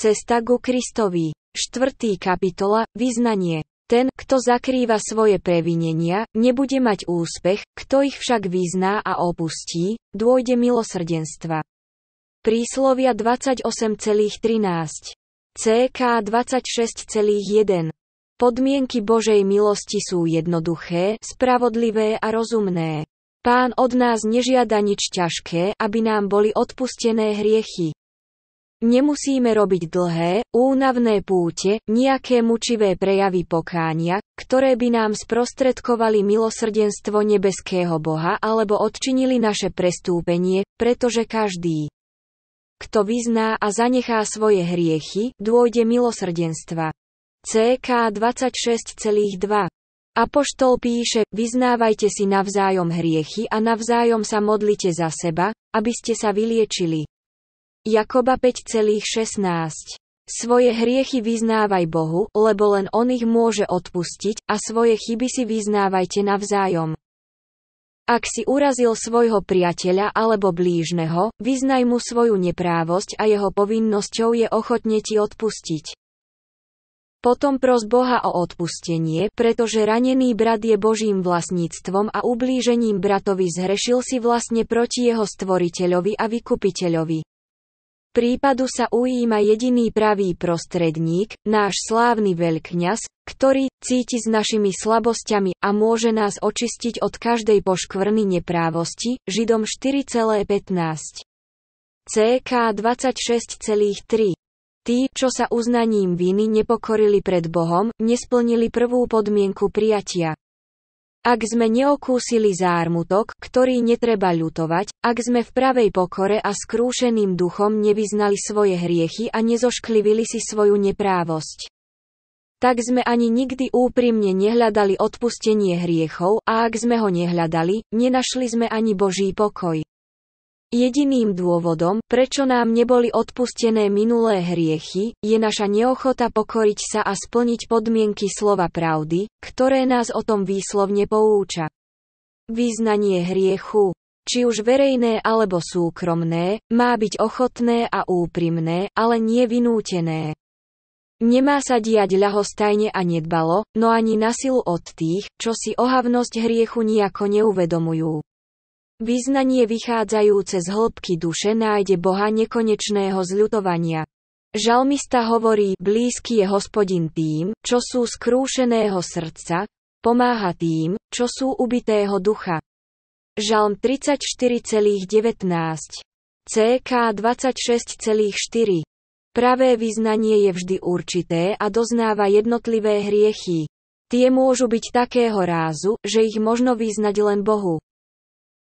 Cesta ku Kristovi. 4. kapitola, vyznanie. Ten, kto zakrýva svoje previnenia, nebude mať úspech, kto ich však vyzná a opustí, dôjde milosrdenstva. Príslovia 28,13. CK 26,1. Podmienky Božej milosti sú jednoduché, spravodlivé a rozumné. Pán od nás nežiada nič ťažké, aby nám boli odpustené hriechy. Nemusíme robiť dlhé, únavné púte, nejaké mučivé prejavy pokánia, ktoré by nám sprostredkovali milosrdenstvo nebeského Boha alebo odčinili naše prestúpenie, pretože každý, kto vyzná a zanechá svoje hriechy, dôjde milosrdenstva. CK 26,2 Apoštol píše, vyznávajte si navzájom hriechy a navzájom sa modlite za seba, aby ste sa vyliečili. Jakoba 5,16 Svoje hriechy vyznávaj Bohu, lebo len On ich môže odpustiť, a svoje chyby si vyznávajte navzájom. Ak si urazil svojho priateľa alebo blížneho, vyznaj mu svoju neprávosť a jeho povinnosťou je ochotne ti odpustiť. Potom pros Boha o odpustenie, pretože ranený brat je Božím vlastníctvom a ublížením bratovi zhrešil si vlastne proti jeho stvoriteľovi a vykupiteľovi. Prípadu sa ujíma jediný pravý prostredník, náš slávny veľkňaz, ktorý cíti s našimi slabosťami a môže nás očistiť od každej poškvrny neprávosti, Židom 4,15. CK 26,3 Tí, čo sa uznaním viny nepokorili pred Bohom, nesplnili prvú podmienku prijatia. Ak sme neokúsili zármutok, ktorý netreba ľutovať, ak sme v pravej pokore a skrúšeným duchom nevyznali svoje hriechy a nezošklivili si svoju neprávosť. Tak sme ani nikdy úprimne nehľadali odpustenie hriechov a ak sme ho nehľadali, nenašli sme ani Boží pokoj. Jediným dôvodom, prečo nám neboli odpustené minulé hriechy, je naša neochota pokoriť sa a splniť podmienky slova pravdy, ktoré nás o tom výslovne pouča. Význanie hriechu, či už verejné alebo súkromné, má byť ochotné a úprimné, ale nie vynútené. Nemá sa diať ľahostajne a nedbalo, no ani na silu od tých, čo si ohavnosť hriechu nejako neuvedomujú. Vyznanie vychádzajúce z hĺbky duše nájde Boha nekonečného zľutovania. Žalmista hovorí, blízky je hospodin tým, čo sú skrúšeného srdca, pomáha tým, čo sú ubitého ducha. Žalm 34,19 CK 26,4 Pravé vyznanie je vždy určité a doznáva jednotlivé hriechy. Tie môžu byť takého rázu, že ich možno vyznať len Bohu.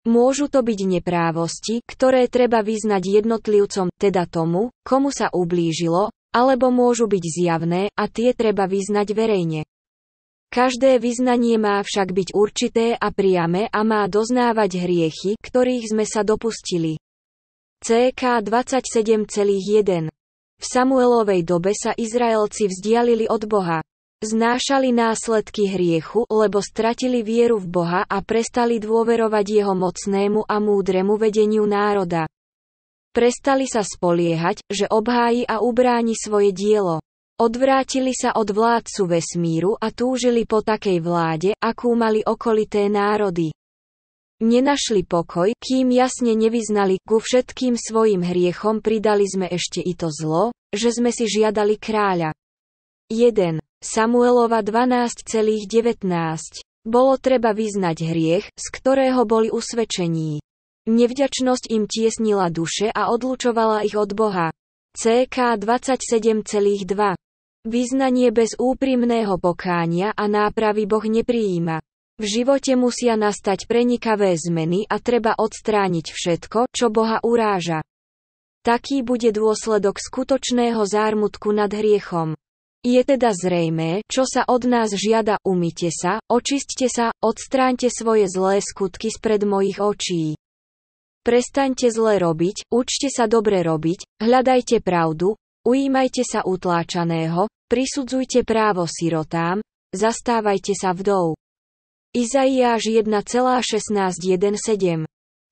Môžu to byť neprávosti, ktoré treba vyznať jednotlivcom, teda tomu, komu sa ublížilo, alebo môžu byť zjavné, a tie treba vyznať verejne. Každé vyznanie má však byť určité a priame a má doznávať hriechy, ktorých sme sa dopustili. CK 27,1 V Samuelovej dobe sa Izraelci vzdialili od Boha. Znášali následky hriechu, lebo stratili vieru v Boha a prestali dôverovať jeho mocnému a múdremu vedeniu národa. Prestali sa spoliehať, že obháji a ubráni svoje dielo. Odvrátili sa od vládcu vesmíru a túžili po takej vláde, akú mali okolité národy. Nenašli pokoj, kým jasne nevyznali, ku všetkým svojim hriechom pridali sme ešte i to zlo, že sme si žiadali kráľa. 1. Samuelova 12,19. Bolo treba vyznať hriech, z ktorého boli usvedčení. Nevďačnosť im tiesnila duše a odlučovala ich od Boha. CK 27,2. Vyznanie bez úprimného pokánia a nápravy Boh neprijíma. V živote musia nastať prenikavé zmeny a treba odstrániť všetko, čo Boha uráža. Taký bude dôsledok skutočného zármutku nad hriechom. Je teda zrejmé, čo sa od nás žiada, umite sa, očistite sa, odstráňte svoje zlé skutky spred mojich očí. Prestaňte zle robiť, učte sa dobre robiť, hľadajte pravdu, ujímajte sa utláčaného, prisudzujte právo sirotám, zastávajte sa vdov. Izaiáš 1,16.1.7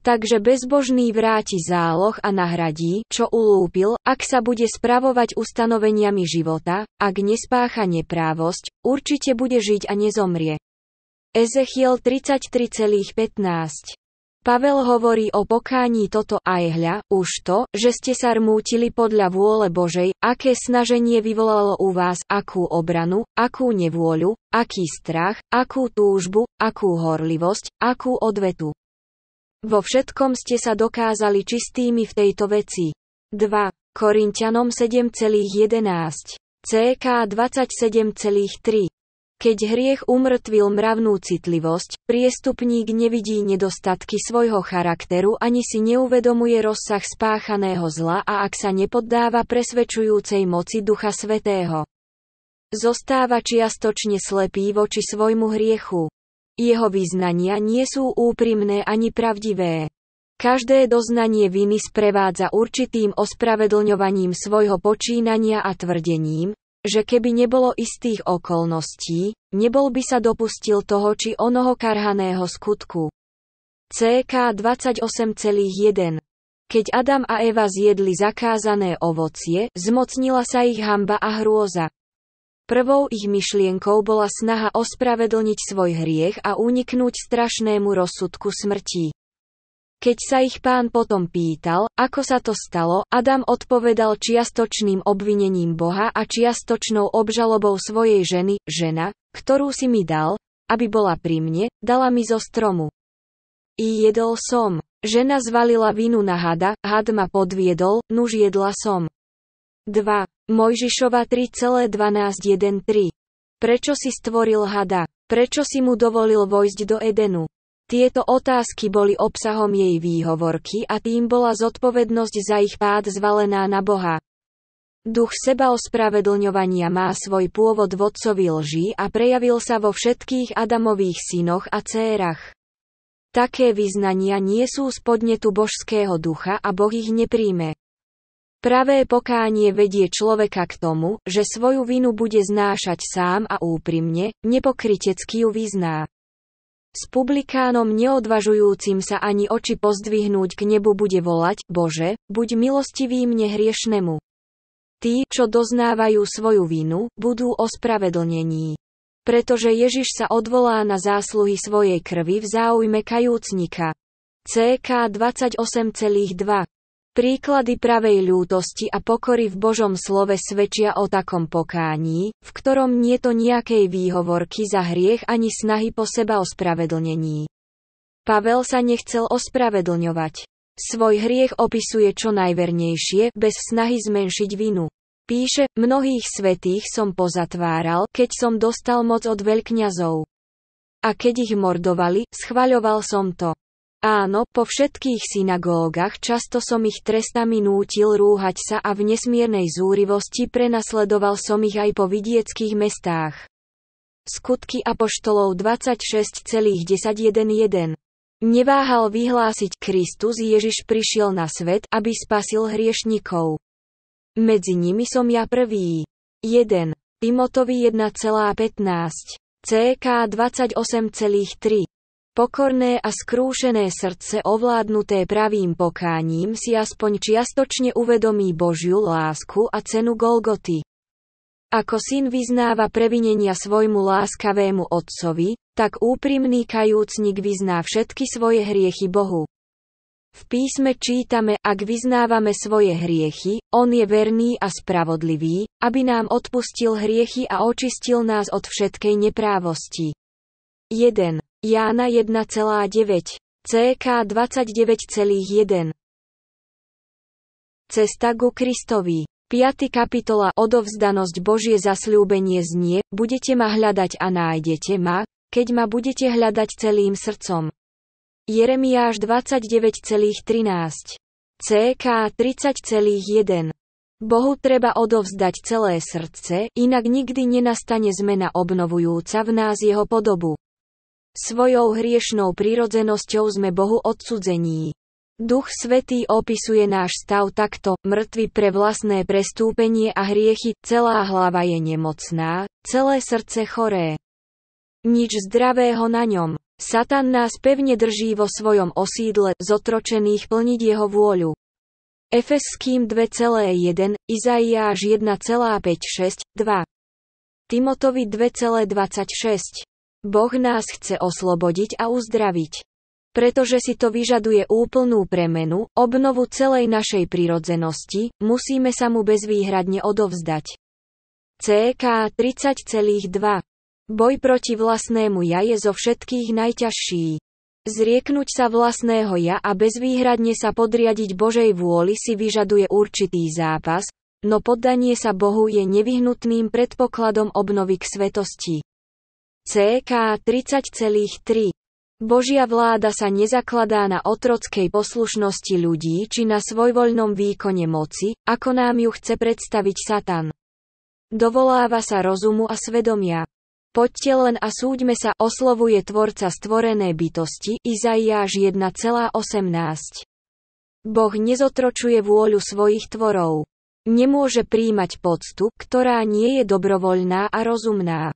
takže bezbožný vráti záloh a nahradí, čo ulúpil, ak sa bude spravovať ustanoveniami života, ak nespácha neprávosť, určite bude žiť a nezomrie. Ezechiel 33,15 Pavel hovorí o pokání toto aj hľa, už to, že ste sa rmútili podľa vôle Božej, aké snaženie vyvolalo u vás, akú obranu, akú nevôľu, aký strach, akú túžbu, akú horlivosť, akú odvetu. Vo všetkom ste sa dokázali čistými v tejto veci. 2. Korintianom 7,11. CK 27,3. Keď hriech umrtvil mravnú citlivosť, priestupník nevidí nedostatky svojho charakteru ani si neuvedomuje rozsah spáchaného zla a ak sa nepoddáva presvedčujúcej moci Ducha Svetého. Zostáva čiastočne slepý voči svojmu hriechu. Jeho vyznania nie sú úprimné ani pravdivé. Každé doznanie viny sprevádza určitým ospravedlňovaním svojho počínania a tvrdením, že keby nebolo istých okolností, nebol by sa dopustil toho či onoho karhaného skutku. CK 28,1 Keď Adam a Eva zjedli zakázané ovocie, zmocnila sa ich hamba a hrôza. Prvou ich myšlienkou bola snaha ospravedlniť svoj hriech a uniknúť strašnému rozsudku smrti. Keď sa ich pán potom pýtal, ako sa to stalo, Adam odpovedal čiastočným obvinením Boha a čiastočnou obžalobou svojej ženy, žena, ktorú si mi dal, aby bola pri mne, dala mi zo stromu. I jedol som. Žena zvalila vinu na hada, had ma podviedol, nuž jedla som. 2. Mojžišova 3,12.1.3. Prečo si stvoril hada? Prečo si mu dovolil vojsť do Edenu? Tieto otázky boli obsahom jej výhovorky a tým bola zodpovednosť za ich pád zvalená na Boha. Duch seba ospravedlňovania má svoj pôvod v otcovi lži a prejavil sa vo všetkých Adamových synoch a cérach. Také vyznania nie sú z podnetu božského ducha a Boh ich nepríjme. Pravé pokánie vedie človeka k tomu, že svoju vinu bude znášať sám a úprimne, nepokrytecky ju vyzná. S publikánom neodvažujúcim sa ani oči pozdvihnúť k nebu bude volať, Bože, buď milostivý mne hriešnemu. Tí, čo doznávajú svoju vinu, budú ospravedlnení. Pretože Ježiš sa odvolá na zásluhy svojej krvi v záujme kajúcnika. CK 28,2 Príklady pravej ľútosti a pokory v Božom slove svedčia o takom pokání, v ktorom nie to nejakej výhovorky za hriech ani snahy po seba ospravedlnení. Pavel sa nechcel ospravedlňovať. Svoj hriech opisuje čo najvernejšie, bez snahy zmenšiť vinu. Píše, mnohých svetých som pozatváral, keď som dostal moc od veľkňazov. A keď ich mordovali, schvaľoval som to. Áno, po všetkých synagógach často som ich trestami nútil rúhať sa a v nesmiernej zúrivosti prenasledoval som ich aj po vidieckých mestách. Skutky Apoštolov 26,1011 Neváhal vyhlásiť Kristus Ježiš prišiel na svet, aby spasil hriešnikov. Medzi nimi som ja prvý. 1. Timotovi 1,15. CK 28,3 Pokorné a skrúšené srdce ovládnuté pravým pokáním si aspoň čiastočne uvedomí Božiu lásku a cenu Golgoty. Ako syn vyznáva previnenia svojmu láskavému otcovi, tak úprimný kajúcnik vyzná všetky svoje hriechy Bohu. V písme čítame, ak vyznávame svoje hriechy, on je verný a spravodlivý, aby nám odpustil hriechy a očistil nás od všetkej neprávosti. 1. Jána 1,9. CK 29,1. Cesta ku Kristovi. 5. kapitola Odovzdanosť Božie zasľúbenie znie, budete ma hľadať a nájdete ma, keď ma budete hľadať celým srdcom. Jeremiáš 29,13. CK 30,1. Bohu treba odovzdať celé srdce, inak nikdy nenastane zmena obnovujúca v nás jeho podobu. Svojou hriešnou prirodzenosťou sme Bohu odsudzení. Duch Svetý opisuje náš stav takto, mŕtvy pre vlastné prestúpenie a hriechy, celá hlava je nemocná, celé srdce choré. Nič zdravého na ňom. Satan nás pevne drží vo svojom osídle, zotročených plniť jeho vôľu. Efeským 2,1, Izaiáš 1,56, 2. Timotovi 2,26 Boh nás chce oslobodiť a uzdraviť. Pretože si to vyžaduje úplnú premenu, obnovu celej našej prirodzenosti, musíme sa mu bezvýhradne odovzdať. CK 30,2 Boj proti vlastnému ja je zo všetkých najťažší. Zrieknúť sa vlastného ja a bezvýhradne sa podriadiť Božej vôli si vyžaduje určitý zápas, no poddanie sa Bohu je nevyhnutným predpokladom obnovy k svetosti. CK 30,3 Božia vláda sa nezakladá na otrockej poslušnosti ľudí či na svojvoľnom výkone moci, ako nám ju chce predstaviť Satan. Dovoláva sa rozumu a svedomia. Poďte len a súďme sa, oslovuje tvorca stvorené bytosti, Izaiáš 1,18. Boh nezotročuje vôľu svojich tvorov. Nemôže príjmať poctu, ktorá nie je dobrovoľná a rozumná.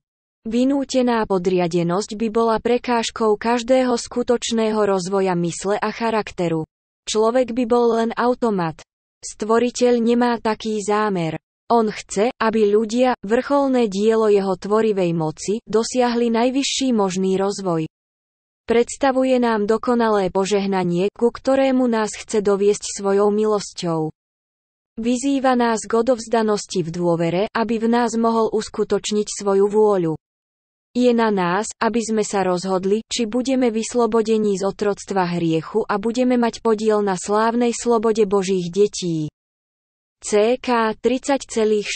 Vynútená podriadenosť by bola prekážkou každého skutočného rozvoja mysle a charakteru. Človek by bol len automat. Stvoriteľ nemá taký zámer. On chce, aby ľudia, vrcholné dielo jeho tvorivej moci, dosiahli najvyšší možný rozvoj. Predstavuje nám dokonalé požehnanie, ku ktorému nás chce doviesť svojou milosťou. Vyzýva nás k odovzdanosti v dôvere, aby v nás mohol uskutočniť svoju vôľu. Je na nás, aby sme sa rozhodli, či budeme vyslobodení z otroctva hriechu a budeme mať podiel na slávnej slobode Božích detí. CK 30,4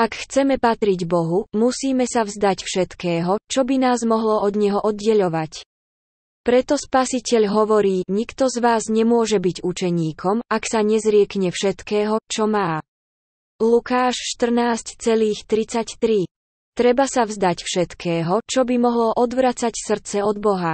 Ak chceme patriť Bohu, musíme sa vzdať všetkého, čo by nás mohlo od Neho oddeľovať. Preto Spasiteľ hovorí, nikto z vás nemôže byť učeníkom, ak sa nezriekne všetkého, čo má. Lukáš 14,33 Treba sa vzdať všetkého, čo by mohlo odvracať srdce od Boha.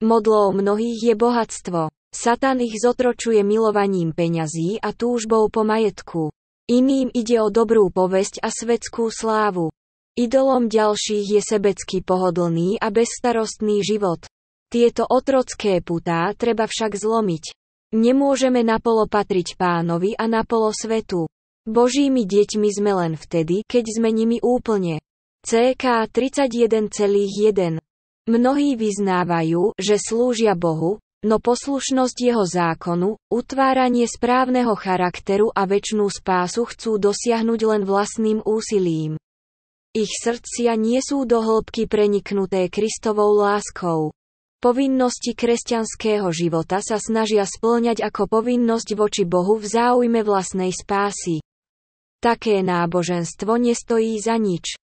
Modlou mnohých je bohatstvo. Satan ich zotročuje milovaním peňazí a túžbou po majetku. Iným ide o dobrú povesť a svetskú slávu. Idolom ďalších je sebecký pohodlný a bezstarostný život. Tieto otrocké putá treba však zlomiť. Nemôžeme napolo patriť pánovi a napolo svetu. Božími deťmi sme len vtedy, keď sme nimi úplne. CK 31,1. Mnohí vyznávajú, že slúžia Bohu, no poslušnosť jeho zákonu, utváranie správneho charakteru a väčšnú spásu chcú dosiahnuť len vlastným úsilím. Ich srdcia nie sú do hĺbky preniknuté Kristovou láskou. Povinnosti kresťanského života sa snažia splňať ako povinnosť voči Bohu v záujme vlastnej spásy. Také náboženstvo nestojí za nič.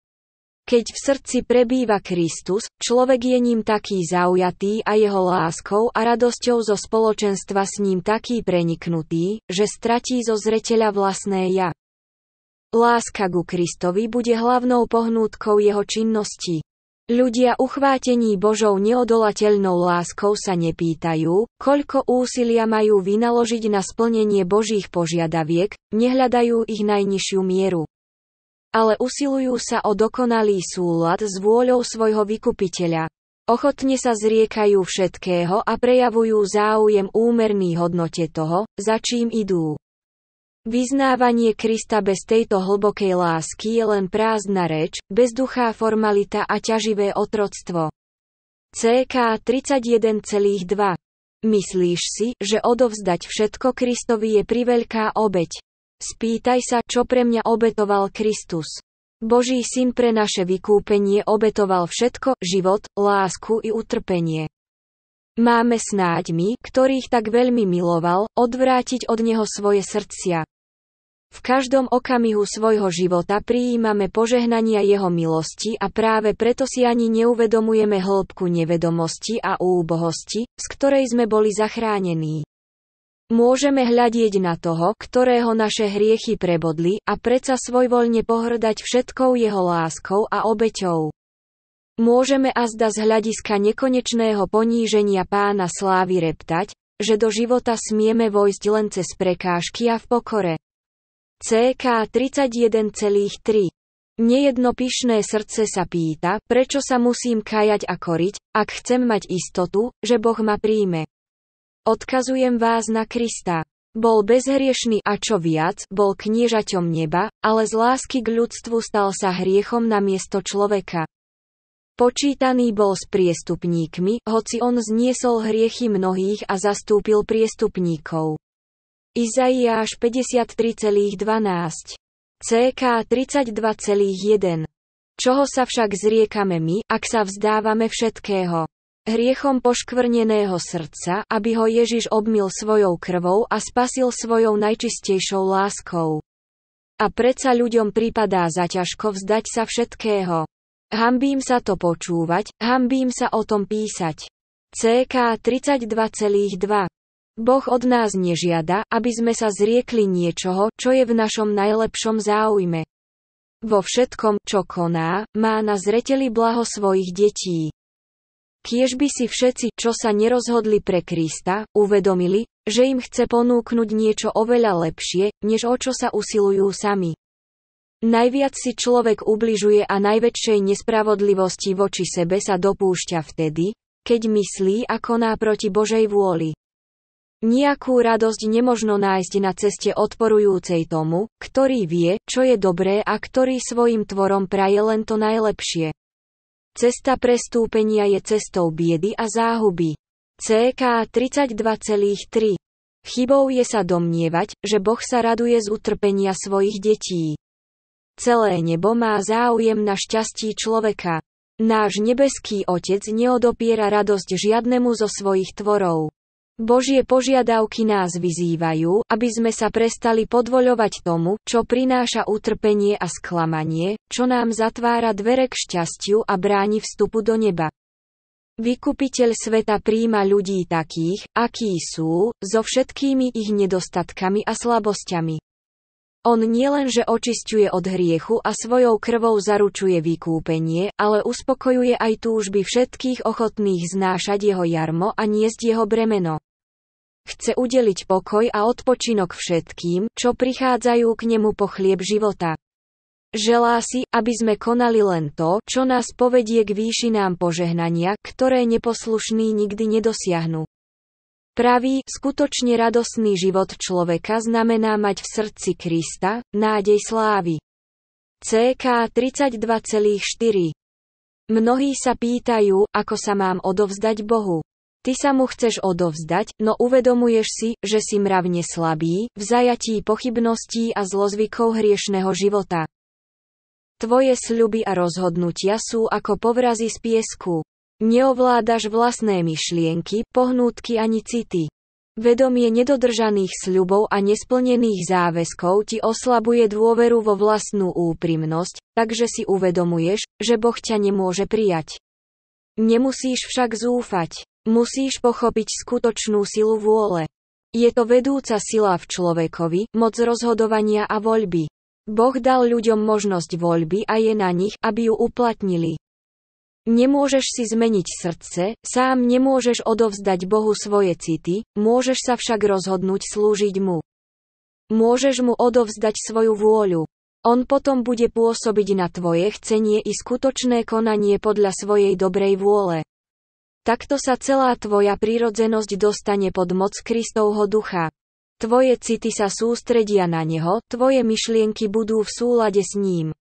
Keď v srdci prebýva Kristus, človek je ním taký zaujatý a jeho láskou a radosťou zo spoločenstva s ním taký preniknutý, že stratí zo zreteľa vlastné ja. Láska ku Kristovi bude hlavnou pohnútkou jeho činnosti. Ľudia uchvátení Božou neodolateľnou láskou sa nepýtajú, koľko úsilia majú vynaložiť na splnenie Božích požiadaviek, nehľadajú ich najnižšiu mieru ale usilujú sa o dokonalý súlad s vôľou svojho vykupiteľa. Ochotne sa zriekajú všetkého a prejavujú záujem úmerný hodnote toho, za čím idú. Vyznávanie Krista bez tejto hlbokej lásky je len prázdna reč, bezduchá formalita a ťaživé otroctvo. CK 31,2 Myslíš si, že odovzdať všetko Kristovi je priveľká obeď? Spýtaj sa, čo pre mňa obetoval Kristus. Boží syn pre naše vykúpenie obetoval všetko, život, lásku i utrpenie. Máme snáď my, ktorých tak veľmi miloval, odvrátiť od neho svoje srdcia. V každom okamihu svojho života prijímame požehnania jeho milosti a práve preto si ani neuvedomujeme hĺbku nevedomosti a úbohosti, z ktorej sme boli zachránení. Môžeme hľadieť na toho, ktorého naše hriechy prebodli, a predsa svojvoľne pohrdať všetkou jeho láskou a obeťou. Môžeme azda z hľadiska nekonečného poníženia pána slávy reptať, že do života smieme vojsť len cez prekážky a v pokore. CK 31,3 Nejedno pyšné srdce sa pýta, prečo sa musím kajať a koriť, ak chcem mať istotu, že Boh ma príjme. Odkazujem vás na Krista. Bol bezhriešný a čo viac, bol kniežaťom neba, ale z lásky k ľudstvu stal sa hriechom na miesto človeka. Počítaný bol s priestupníkmi, hoci on zniesol hriechy mnohých a zastúpil priestupníkov. Izaiáš 53,12 CK 32,1 Čoho sa však zriekame my, ak sa vzdávame všetkého? hriechom poškvrneného srdca, aby ho Ježiš obmil svojou krvou a spasil svojou najčistejšou láskou. A predsa ľuďom prípadá zaťažko vzdať sa všetkého. Hambím sa to počúvať, hambím sa o tom písať. CK 32,2 Boh od nás nežiada, aby sme sa zriekli niečoho, čo je v našom najlepšom záujme. Vo všetkom, čo koná, má na zreteli blaho svojich detí. Kiež by si všetci, čo sa nerozhodli pre Krista, uvedomili, že im chce ponúknuť niečo oveľa lepšie, než o čo sa usilujú sami. Najviac si človek ubližuje a najväčšej nespravodlivosti voči sebe sa dopúšťa vtedy, keď myslí a koná proti Božej vôli. Nijakú radosť nemožno nájsť na ceste odporujúcej tomu, ktorý vie, čo je dobré a ktorý svojim tvorom praje len to najlepšie. Cesta prestúpenia je cestou biedy a záhuby. CK 32,3 Chybou je sa domnievať, že Boh sa raduje z utrpenia svojich detí. Celé nebo má záujem na šťastí človeka. Náš nebeský Otec neodopiera radosť žiadnemu zo svojich tvorov. Božie požiadavky nás vyzývajú, aby sme sa prestali podvoľovať tomu, čo prináša utrpenie a sklamanie, čo nám zatvára dvere k šťastiu a bráni vstupu do neba. Vykupiteľ sveta príjma ľudí takých, akí sú, so všetkými ich nedostatkami a slabosťami. On nielenže očisťuje od hriechu a svojou krvou zaručuje vykúpenie, ale uspokojuje aj túžby všetkých ochotných znášať jeho jarmo a niesť jeho bremeno. Chce udeliť pokoj a odpočinok všetkým, čo prichádzajú k nemu po chlieb života. Želá si, aby sme konali len to, čo nás povedie k výšinám požehnania, ktoré neposlušní nikdy nedosiahnu. Pravý, skutočne radosný život človeka znamená mať v srdci Krista, nádej slávy. CK 32,4 Mnohí sa pýtajú, ako sa mám odovzdať Bohu. Ty sa mu chceš odovzdať, no uvedomuješ si, že si mravne slabý, v zajatí pochybností a zlozvykov hriešného života. Tvoje sľuby a rozhodnutia sú ako povrazy z piesku. Neovládaš vlastné myšlienky, pohnútky ani city. Vedomie nedodržaných sľubov a nesplnených záväzkov ti oslabuje dôveru vo vlastnú úprimnosť, takže si uvedomuješ, že Boh ťa nemôže prijať. Nemusíš však zúfať. Musíš pochopiť skutočnú silu vôle. Je to vedúca sila v človekovi, moc rozhodovania a voľby. Boh dal ľuďom možnosť voľby a je na nich, aby ju uplatnili. Nemôžeš si zmeniť srdce, sám nemôžeš odovzdať Bohu svoje city, môžeš sa však rozhodnúť slúžiť mu. Môžeš mu odovzdať svoju vôľu. On potom bude pôsobiť na tvoje chcenie i skutočné konanie podľa svojej dobrej vôle. Takto sa celá tvoja prírodzenosť dostane pod moc Kristovho ducha. Tvoje city sa sústredia na neho, tvoje myšlienky budú v súlade s ním.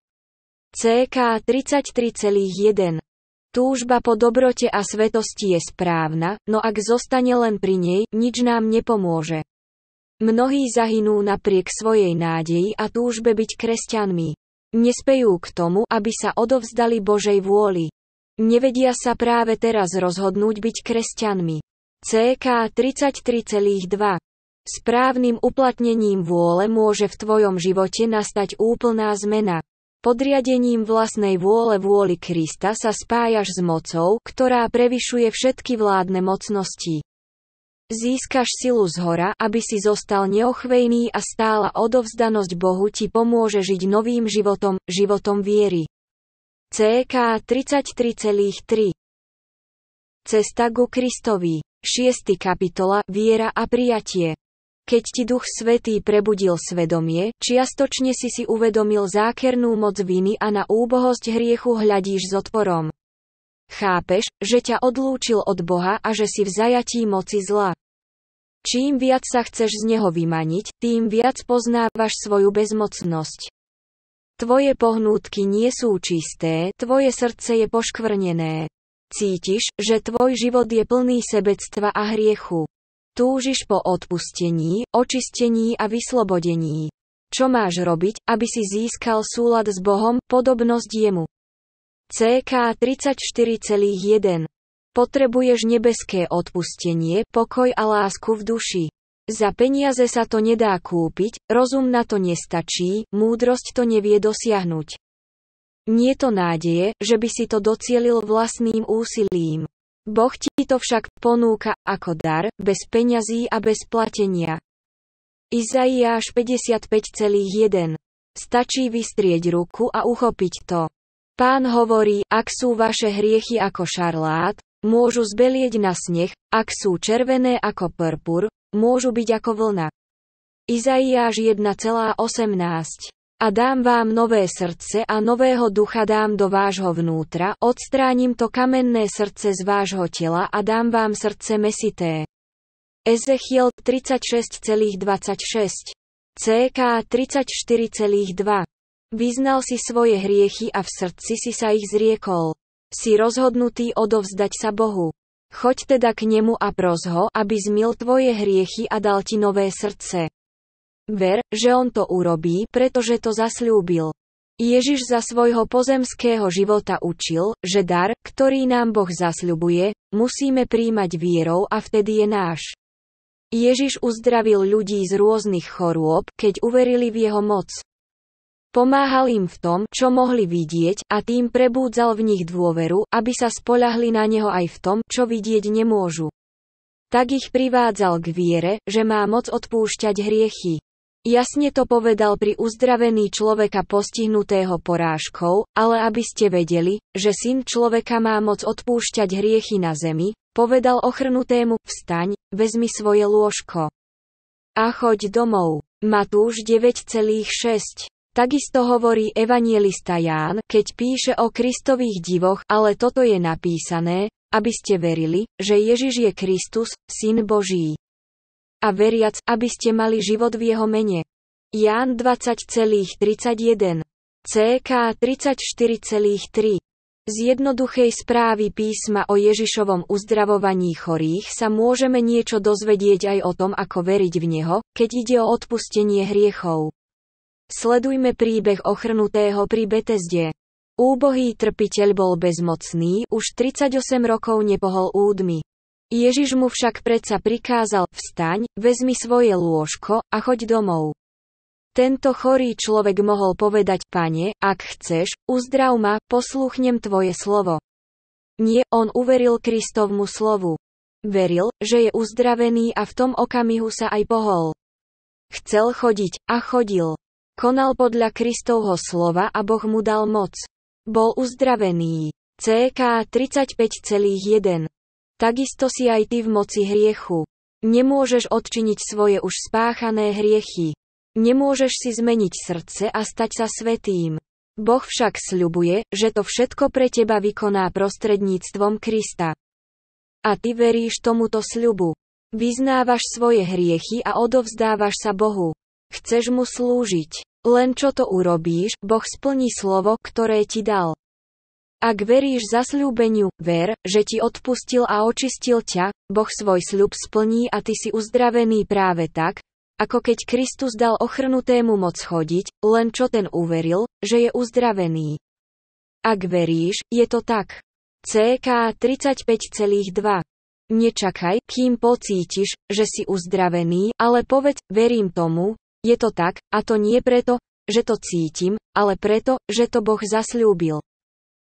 CK 33,1 Túžba po dobrote a svetosti je správna, no ak zostane len pri nej, nič nám nepomôže. Mnohí zahynú napriek svojej nádeji a túžbe byť kresťanmi. Nespejú k tomu, aby sa odovzdali Božej vôli. Nevedia sa práve teraz rozhodnúť byť kresťanmi. CK 33,2 Správnym uplatnením vôle môže v tvojom živote nastať úplná zmena. Podriadením vlastnej vôle vôli Krista sa spájaš s mocou, ktorá prevyšuje všetky vládne mocnosti. Získaš silu z hora, aby si zostal neochvejný a stála odovzdanosť Bohu ti pomôže žiť novým životom, životom viery. CK 33,3 Cesta ku Kristovi 6. kapitola Viera a prijatie keď ti Duch Svetý prebudil svedomie, čiastočne si si uvedomil zákernú moc viny a na úbohosť hriechu hľadíš s odporom. Chápeš, že ťa odlúčil od Boha a že si v zajatí moci zla. Čím viac sa chceš z neho vymaniť, tým viac poznávaš svoju bezmocnosť. Tvoje pohnútky nie sú čisté, tvoje srdce je poškvrnené. Cítiš, že tvoj život je plný sebectva a hriechu. Túžiš po odpustení, očistení a vyslobodení. Čo máš robiť, aby si získal súlad s Bohom, podobnosť jemu? CK 34,1 Potrebuješ nebeské odpustenie, pokoj a lásku v duši. Za peniaze sa to nedá kúpiť, rozum na to nestačí, múdrosť to nevie dosiahnuť. Nie to nádeje, že by si to docielil vlastným úsilím. Boh ti to však ponúka ako dar, bez peňazí a bez platenia. Izaiáš 55,1 Stačí vystrieť ruku a uchopiť to. Pán hovorí, ak sú vaše hriechy ako šarlát, môžu zbelieť na sneh, ak sú červené ako purpur, môžu byť ako vlna. Izaiáš 1,18 a dám vám nové srdce a nového ducha dám do vášho vnútra, odstránim to kamenné srdce z vášho tela a dám vám srdce mesité. Ezechiel 36,26. CK 34,2. Vyznal si svoje hriechy a v srdci si sa ich zriekol. Si rozhodnutý odovzdať sa Bohu. Choď teda k nemu a pros ho, aby zmil tvoje hriechy a dal ti nové srdce. Ver, že on to urobí, pretože to zasľúbil. Ježiš za svojho pozemského života učil, že dar, ktorý nám Boh zasľubuje, musíme príjmať vierou a vtedy je náš. Ježiš uzdravil ľudí z rôznych chorôb, keď uverili v jeho moc. Pomáhal im v tom, čo mohli vidieť, a tým prebúdzal v nich dôveru, aby sa spolahli na neho aj v tom, čo vidieť nemôžu. Tak ich privádzal k viere, že má moc odpúšťať hriechy. Jasne to povedal pri uzdravený človeka postihnutého porážkou, ale aby ste vedeli, že syn človeka má moc odpúšťať hriechy na zemi, povedal ochrnutému, vstaň, vezmi svoje lôžko. A choď domov. Matúš 9,6 Takisto hovorí evanielista Ján, keď píše o Kristových divoch, ale toto je napísané, aby ste verili, že Ježiš je Kristus, Syn Boží a veriac, aby ste mali život v jeho mene. Ján 20,31 CK 34,3 Z jednoduchej správy písma o Ježišovom uzdravovaní chorých sa môžeme niečo dozvedieť aj o tom, ako veriť v Neho, keď ide o odpustenie hriechov. Sledujme príbeh ochrnutého pri Betesde. Úbohý trpiteľ bol bezmocný, už 38 rokov nepohol údmi. Ježiš mu však predsa prikázal, vstaň, vezmi svoje lôžko a choď domov. Tento chorý človek mohol povedať, pane, ak chceš, uzdrav ma, posluchnem tvoje slovo. Nie, on uveril Kristovmu slovu. Veril, že je uzdravený a v tom okamihu sa aj pohol. Chcel chodiť, a chodil. Konal podľa Kristovho slova a Boh mu dal moc. Bol uzdravený. CK 35,1 Takisto si aj ty v moci hriechu. Nemôžeš odčiniť svoje už spáchané hriechy. Nemôžeš si zmeniť srdce a stať sa svetým. Boh však sľubuje, že to všetko pre teba vykoná prostredníctvom Krista. A ty veríš tomuto sľubu. Vyznávaš svoje hriechy a odovzdávaš sa Bohu. Chceš mu slúžiť. Len čo to urobíš, Boh splní slovo, ktoré ti dal. Ak veríš zasľúbeniu, ver, že ti odpustil a očistil ťa, Boh svoj sľub splní a ty si uzdravený práve tak, ako keď Kristus dal ochrnutému moc chodiť, len čo ten uveril, že je uzdravený. Ak veríš, je to tak. CK 35,2 Nečakaj, kým pocítiš, že si uzdravený, ale povedz, verím tomu, je to tak, a to nie preto, že to cítim, ale preto, že to Boh zasľúbil.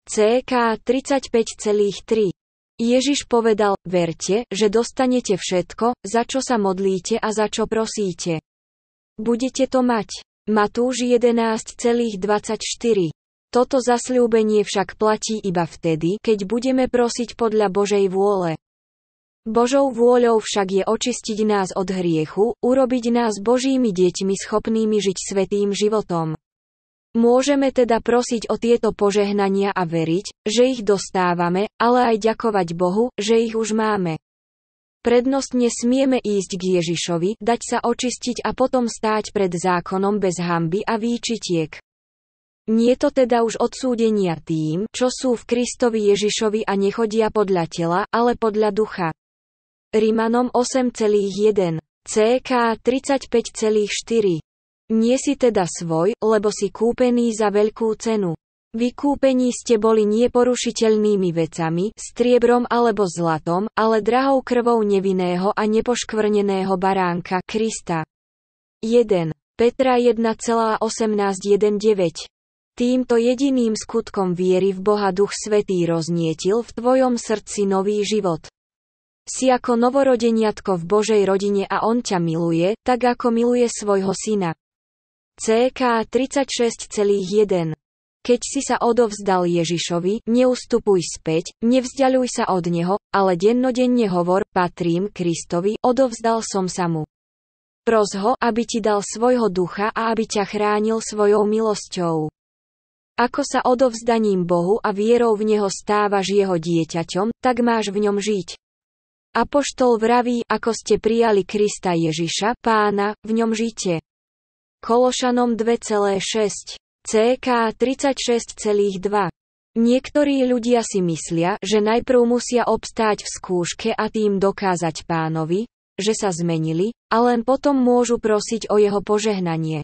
CK 35,3. Ježiš povedal, verte, že dostanete všetko, za čo sa modlíte a za čo prosíte. Budete to mať. Matúš 11,24. Toto zasľúbenie však platí iba vtedy, keď budeme prosiť podľa Božej vôle. Božou vôľou však je očistiť nás od hriechu, urobiť nás Božími deťmi schopnými žiť svetým životom. Môžeme teda prosiť o tieto požehnania a veriť, že ich dostávame, ale aj ďakovať Bohu, že ich už máme. Prednostne smieme ísť k Ježišovi, dať sa očistiť a potom stáť pred zákonom bez hamby a výčitiek. Nie to teda už odsúdenia tým, čo sú v Kristovi Ježišovi a nechodia podľa tela, ale podľa ducha. Rimanom 8,1 CK 35,4 nie si teda svoj, lebo si kúpený za veľkú cenu. Vykúpení ste boli neporušiteľnými vecami, striebrom alebo zlatom, ale drahou krvou nevinného a nepoškvrneného baránka Krista. 1. Petra 1,1819 Týmto jediným skutkom viery v Boha Duch Svetý roznietil v tvojom srdci nový život. Si ako novorodeniatko v Božej rodine a On ťa miluje, tak ako miluje svojho syna. CK 36,1 keď si sa odovzdal Ježišovi, neustupuj späť, nevzdialuj sa od neho, ale dennodenne hovor, patrím Kristovi, odovzdal som sa mu. Pros ho, aby ti dal svojho ducha a aby ťa chránil svojou milosťou. Ako sa odovzdaním Bohu a vierou v Neho stávaš Jeho dieťaťom, tak máš v ňom žiť. Apoštol vraví, ako ste prijali Krista Ježiša, pána, v ňom žite. Kološanom 2,6. CK 36,2. Niektorí ľudia si myslia, že najprv musia obstáť v skúške a tým dokázať pánovi, že sa zmenili, a len potom môžu prosiť o jeho požehnanie.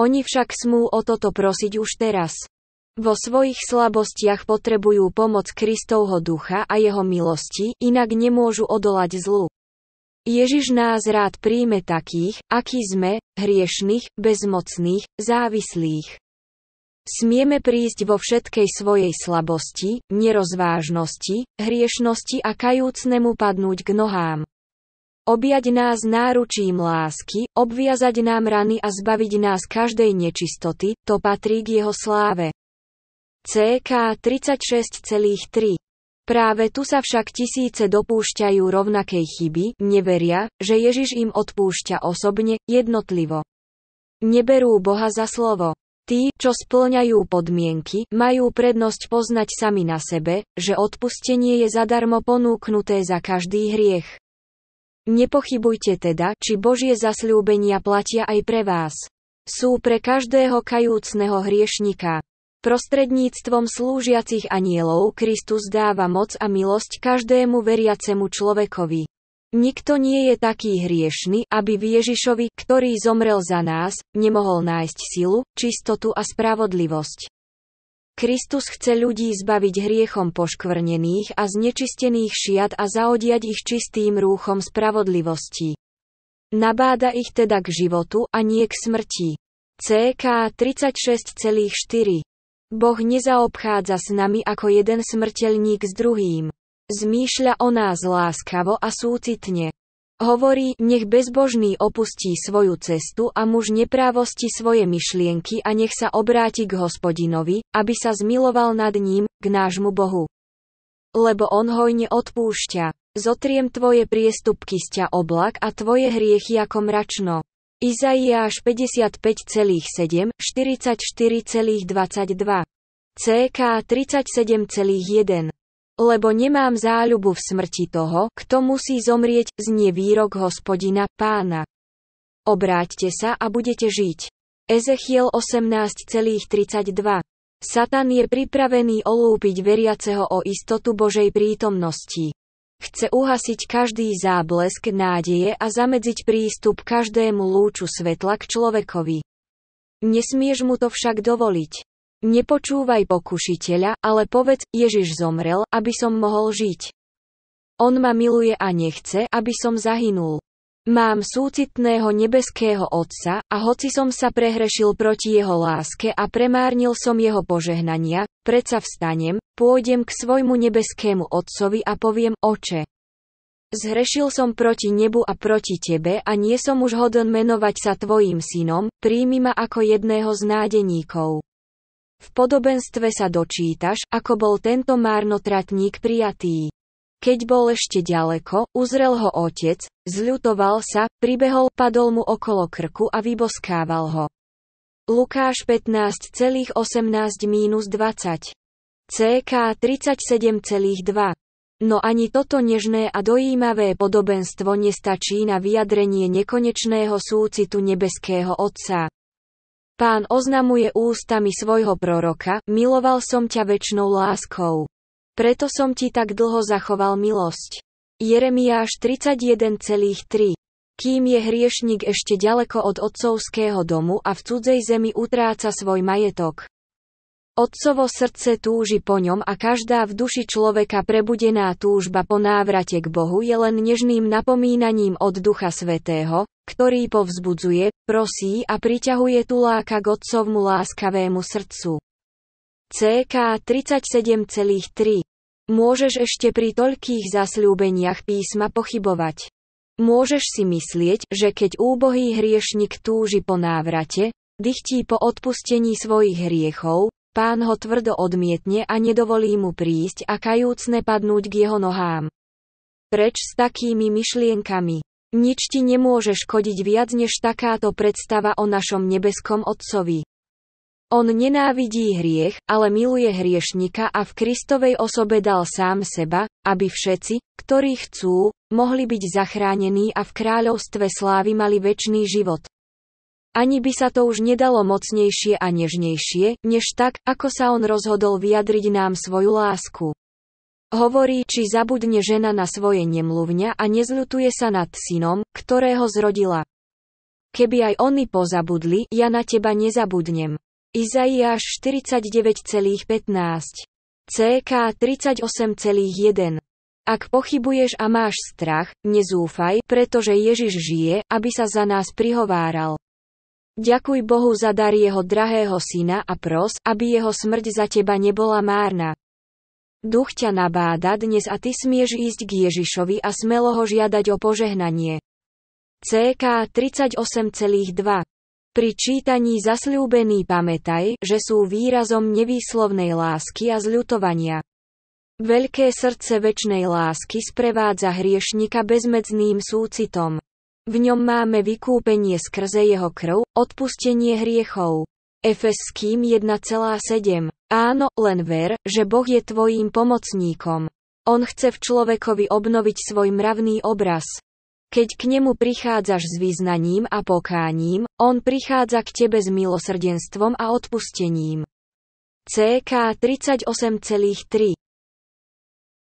Oni však smú o toto prosiť už teraz. Vo svojich slabostiach potrebujú pomoc Kristovho ducha a jeho milosti, inak nemôžu odolať zlu. Ježiš nás rád príjme takých, akí sme, hriešných, bezmocných, závislých. Smieme prísť vo všetkej svojej slabosti, nerozvážnosti, hriešnosti a kajúcnemu padnúť k nohám. Objať nás náručím lásky, obviazať nám rany a zbaviť nás každej nečistoty, to patrí k jeho sláve. CK 36,3 Práve tu sa však tisíce dopúšťajú rovnakej chyby, neveria, že Ježiš im odpúšťa osobne, jednotlivo. Neberú Boha za slovo. Tí, čo splňajú podmienky, majú prednosť poznať sami na sebe, že odpustenie je zadarmo ponúknuté za každý hriech. Nepochybujte teda, či Božie zasľúbenia platia aj pre vás. Sú pre každého kajúcneho hriešnika. Prostredníctvom slúžiacich anielov Kristus dáva moc a milosť každému veriacemu človekovi. Nikto nie je taký hriešný, aby v Ježišovi, ktorý zomrel za nás, nemohol nájsť silu, čistotu a spravodlivosť. Kristus chce ľudí zbaviť hriechom poškvrnených a znečistených šiat a zaodiať ich čistým rúchom spravodlivosti. Nabáda ich teda k životu a nie k smrti. CK 36,4 Boh nezaobchádza s nami ako jeden smrteľník s druhým. Zmýšľa o nás láskavo a súcitne. Hovorí, nech bezbožný opustí svoju cestu a muž neprávosti svoje myšlienky a nech sa obráti k hospodinovi, aby sa zmiloval nad ním, k nášmu Bohu. Lebo on hojne odpúšťa. Zotriem tvoje priestupky z ťa oblak a tvoje hriechy ako mračno. Izaiáš 55,7, 44,22. CK 37,1. Lebo nemám záľubu v smrti toho, kto musí zomrieť, znie výrok hospodina, pána. Obráťte sa a budete žiť. Ezechiel 18,32. Satan je pripravený olúpiť veriaceho o istotu Božej prítomnosti. Chce uhasiť každý záblesk nádeje a zamedziť prístup každému lúču svetla k človekovi. Nesmieš mu to však dovoliť. Nepočúvaj pokušiteľa, ale povedz, Ježiš zomrel, aby som mohol žiť. On ma miluje a nechce, aby som zahynul. Mám súcitného nebeského Otca, a hoci som sa prehrešil proti jeho láske a premárnil som jeho požehnania, predsa vstanem, pôjdem k svojmu nebeskému Otcovi a poviem Oče. Zhrešil som proti nebu a proti tebe a nie som už hoden menovať sa tvojim synom, príjmi ma ako jedného z nádeníkov. V podobenstve sa dočítaš, ako bol tento márnotratník prijatý. Keď bol ešte ďaleko, uzrel ho otec, zľutoval sa, pribehol, padol mu okolo krku a vyboskával ho. Lukáš 15,18 20. CK 37,2. No ani toto nežné a dojímavé podobenstvo nestačí na vyjadrenie nekonečného súcitu nebeského Otca. Pán oznamuje ústami svojho proroka, miloval som ťa väčšnou láskou. Preto som ti tak dlho zachoval milosť. Jeremiáš 31,3 Kým je hriešnik ešte ďaleko od otcovského domu a v cudzej zemi utráca svoj majetok. Otcovo srdce túži po ňom a každá v duši človeka prebudená túžba po návrate k Bohu je len nežným napomínaním od Ducha Svetého, ktorý povzbudzuje, prosí a priťahuje tuláka k otcovmu láskavému srdcu. CK 37,3. Môžeš ešte pri toľkých zasľúbeniach písma pochybovať. Môžeš si myslieť, že keď úbohý hriešnik túži po návrate, dychtí po odpustení svojich hriechov, pán ho tvrdo odmietne a nedovolí mu prísť a kajúcne padnúť k jeho nohám. Preč s takými myšlienkami. Nič ti nemôže škodiť viac než takáto predstava o našom nebeskom Otcovi. On nenávidí hriech, ale miluje hriešnika a v Kristovej osobe dal sám seba, aby všetci, ktorí chcú, mohli byť zachránení a v kráľovstve slávy mali väčší život. Ani by sa to už nedalo mocnejšie a nežnejšie, než tak, ako sa on rozhodol vyjadriť nám svoju lásku. Hovorí, či zabudne žena na svoje nemluvňa a nezľutuje sa nad synom, ktorého zrodila. Keby aj oni pozabudli, ja na teba nezabudnem. Izaiáš 49,15. CK 38,1. Ak pochybuješ a máš strach, nezúfaj, pretože Ježiš žije, aby sa za nás prihováral. Ďakuj Bohu za dar jeho drahého syna a pros, aby jeho smrť za teba nebola márna. Duch ťa nabáda dnes a ty smieš ísť k Ježišovi a smelo ho žiadať o požehnanie. CK 38,2 pri čítaní zasľúbený pamätaj, že sú výrazom nevýslovnej lásky a zľutovania. Veľké srdce väčšnej lásky sprevádza hriešnika bezmedzným súcitom. V ňom máme vykúpenie skrze jeho krv, odpustenie hriechov. Efeským 1,7. Áno, len ver, že Boh je tvojím pomocníkom. On chce v človekovi obnoviť svoj mravný obraz. Keď k nemu prichádzaš s význaním a pokáním, on prichádza k tebe s milosrdenstvom a odpustením. CK 38,3